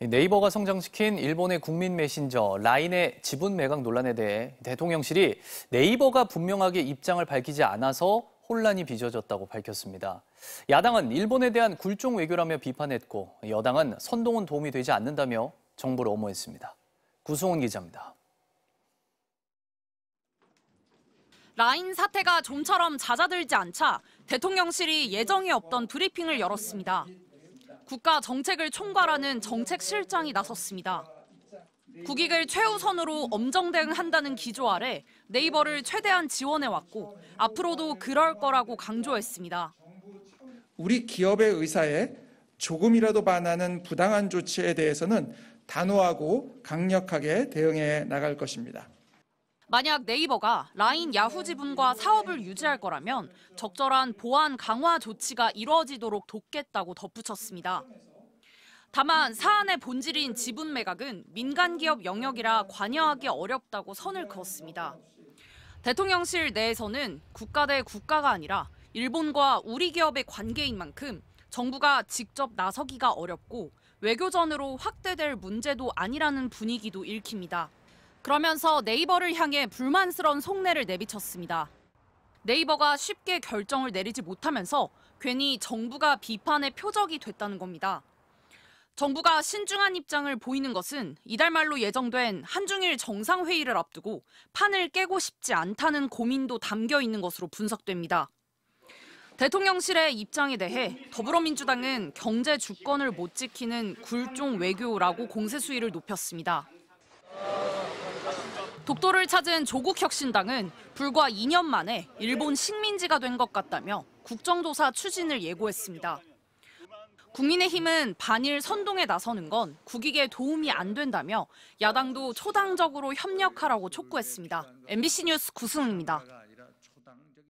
네이버가 성장시킨 일본의 국민 메신저 라인의 지분 매각 논란에 대해 대통령실이 네이버가 분명하게 입장을 밝히지 않아서 혼란이 빚어졌다고 밝혔습니다. 야당은 일본에 대한 굴종 외교라며 비판했고 여당은 선동은 도움이 되지 않는다며 정부를 엄호했습니다. 구승훈 기자입니다. 라인 사태가 좀처럼 잦아들지 않자 대통령실이 예정이 없던 브리핑을 열었습니다. 국가 정책을 총괄하는 정책실장이 나섰습니다. 국익을 최우선으로 엄정 대응한다는 기조 아래 네이버를 최대한 지원해왔고 앞으로도 그럴 거라고 강조했습니다. 우리 기업의 의사에 조금이라도 반하는 부당한 조치에 대해서는 단호하고 강력하게 대응해 나갈 것입니다. 만약 네이버가 라인 야후 지분과 사업을 유지할 거라면 적절한 보안 강화 조치가 이루어지도록 돕겠다고 덧붙였습니다. 다만 사안의 본질인 지분 매각은 민간 기업 영역이라 관여하기 어렵다고 선을 그었습니다. 대통령실 내에서는 국가 대 국가가 아니라 일본과 우리 기업의 관계인 만큼 정부가 직접 나서기가 어렵고 외교전으로 확대될 문제도 아니라는 분위기도 읽힙니다. 그러면서 네이버를 향해 불만스러운 속내를 내비쳤습니다. 네이버가 쉽게 결정을 내리지 못하면서 괜히 정부가 비판의 표적이 됐다는 겁니다. 정부가 신중한 입장을 보이는 것은 이달 말로 예정된 한중일 정상회의를 앞두고 판을 깨고 싶지 않다는 고민도 담겨 있는 것으로 분석됩니다. 대통령실의 입장에 대해 더불어민주당은 경제 주권을 못 지키는 굴종 외교라고 공세 수위를 높였습니다. 독도를 찾은 조국 혁신당은 불과 2년 만에 일본 식민지가 된 것 같다며 국정조사 추진을 예고했습니다. 국민의힘은 반일 선동에 나서는 건 국익에 도움이 안 된다며 야당도 초당적으로 협력하라고 촉구했습니다. MBC 뉴스 구승입니다.